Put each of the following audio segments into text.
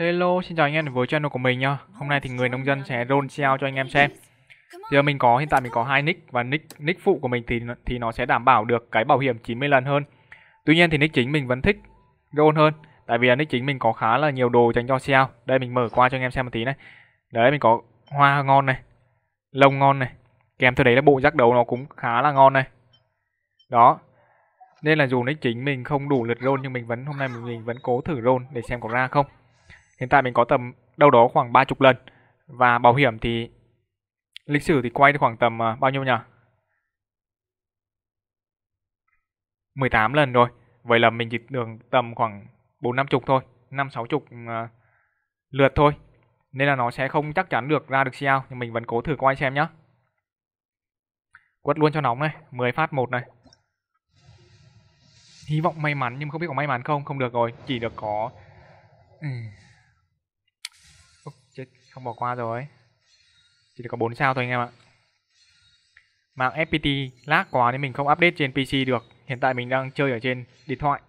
Hello, xin chào anh em đến với channel của mình nha. Hôm nay thì người nông dân sẽ roll sale cho anh em xem. Giờ mình có hiện tại mình có hai nick và nick nick phụ của mình thì thì nó sẽ đảm bảo được cái bảo hiểm 90 lần hơn. Tuy nhiên thì nick chính mình vẫn thích roll hơn, tại vì nick chính mình có khá là nhiều đồ dành cho sale. Đây mình mở qua cho anh em xem một tí này. Đấy mình có hoa ngon này, lông ngon này, kèm theo đấy là bộ giác đầu nó cũng khá là ngon này. Đó, nên là dù nick chính mình không đủ lượt roll nhưng mình vẫn hôm nay mình vẫn cố thử roll để xem có ra không hiện tại mình có tầm đâu đó khoảng ba chục lần và bảo hiểm thì lịch sử thì quay khoảng tầm à, bao nhiêu nhỉ 18 lần rồi vậy là mình chỉ được tầm khoảng bốn năm chục thôi năm sáu chục à, lượt thôi nên là nó sẽ không chắc chắn được ra được CL nhưng mình vẫn cố thử quay xem nhá quất luôn cho nóng này 10 phát một này hy vọng may mắn nhưng không biết có may mắn không không được rồi chỉ được có ừ, không bỏ qua rồi chỉ có 4 sao thôi anh em ạ mạng FPT lag quá nên mình không update trên PC được hiện tại mình đang chơi ở trên điện thoại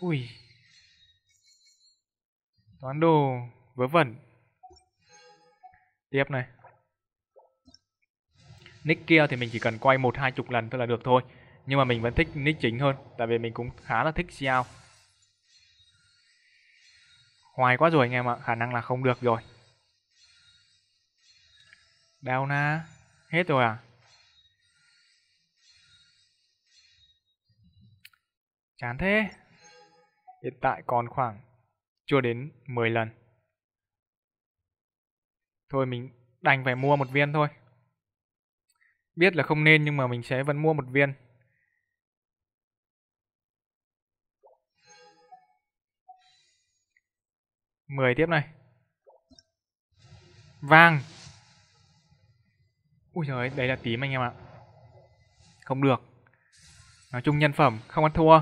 ui toán đồ vớ vẩn tiếp này nick kia thì mình chỉ cần quay một hai chục lần thôi là được thôi nhưng mà mình vẫn thích nick chính hơn tại vì mình cũng khá là thích Xiao hoài quá rồi anh em ạ khả năng là không được rồi đau na hết rồi à chán thế hiện tại còn khoảng chưa đến 10 lần thôi mình đành phải mua một viên thôi biết là không nên nhưng mà mình sẽ vẫn mua một viên 10 tiếp này. Vàng. Ui trời ơi, đấy là tím anh em ạ. Không được. Nói chung nhân phẩm không ăn thua.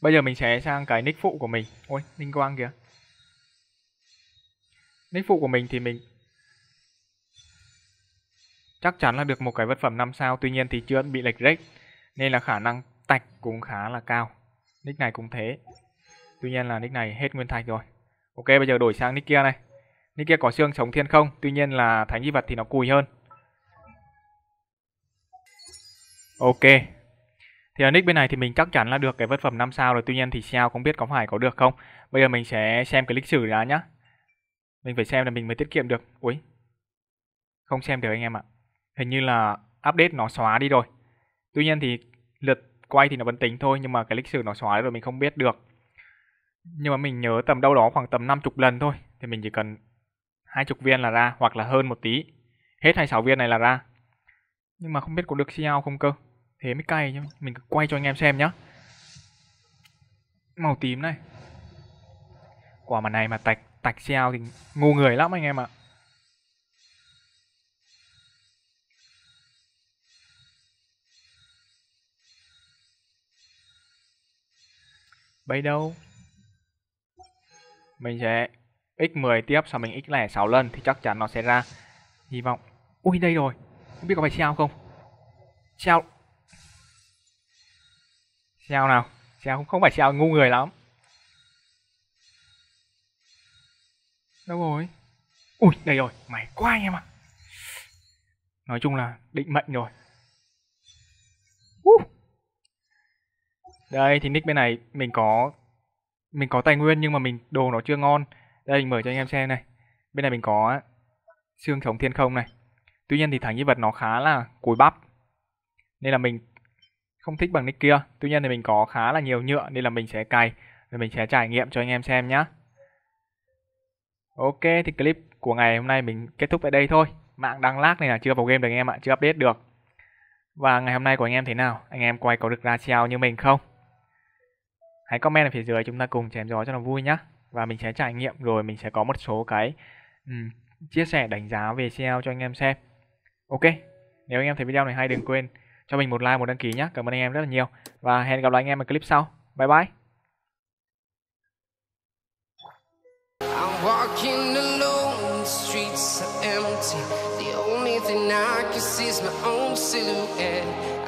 Bây giờ mình sẽ sang cái nick phụ của mình. Ôi, linh quang kìa. Nick phụ của mình thì mình chắc chắn là được một cái vật phẩm 5 sao, tuy nhiên thì chưa bị lệch rách nên là khả năng tạch cũng khá là cao. Nick này cũng thế. Tuy nhiên là nick này hết nguyên thạch rồi. Ok bây giờ đổi sang nick kia này Nick kia có xương chống thiên không Tuy nhiên là thánh di vật thì nó cùi hơn Ok Thì ở nick bên này thì mình chắc chắn là được cái vật phẩm 5 sao rồi Tuy nhiên thì sao không biết có phải có được không Bây giờ mình sẽ xem cái lịch sử đã nhá Mình phải xem là mình mới tiết kiệm được Ui Không xem được anh em ạ Hình như là update nó xóa đi rồi Tuy nhiên thì lượt quay thì nó vẫn tính thôi Nhưng mà cái lịch sử nó xóa rồi mình không biết được nhưng mà mình nhớ tầm đâu đó khoảng tầm 50 lần thôi thì mình chỉ cần hai chục viên là ra hoặc là hơn một tí hết 26 viên này là ra nhưng mà không biết có được siêu không cơ thế mới cay chứ mình cứ quay cho anh em xem nhá màu tím này quả mà này mà tạch tạch siêu thì ngu người lắm anh em ạ bay đâu mình sẽ x10 tiếp sau mình x lẻ 6 lần thì chắc chắn nó sẽ ra hy vọng ui đây rồi không biết có phải sao không sao sao nào sao không phải sao ngu người lắm đâu rồi ui đây rồi mày quá em ạ nói chung là định mệnh rồi uh. đây thì nick bên này mình có mình có tài nguyên nhưng mà mình đồ nó chưa ngon đây mình mở cho anh em xem này bên này mình có xương sống thiên không này tuy nhiên thì thằng nhân vật nó khá là cùi bắp nên là mình không thích bằng nick kia tuy nhiên thì mình có khá là nhiều nhựa nên là mình sẽ cài rồi mình sẽ trải nghiệm cho anh em xem nhá ok thì clip của ngày hôm nay mình kết thúc tại đây thôi mạng đang lag này là chưa vào game được anh em ạ chưa update được và ngày hôm nay của anh em thế nào anh em quay có được ra treo như mình không hãy comment ở phía dưới chúng ta cùng chém gió cho nó vui nhá và mình sẽ trải nghiệm rồi mình sẽ có một số cái um, chia sẻ đánh giá về CL cho anh em xem ok nếu anh em thấy video này hay đừng quên cho mình một like một đăng ký nhá cảm ơn anh em rất là nhiều và hẹn gặp lại anh em ở clip sau bye bye I'm walking alone, the streets are empty. The only thing I can see is my own silhouette.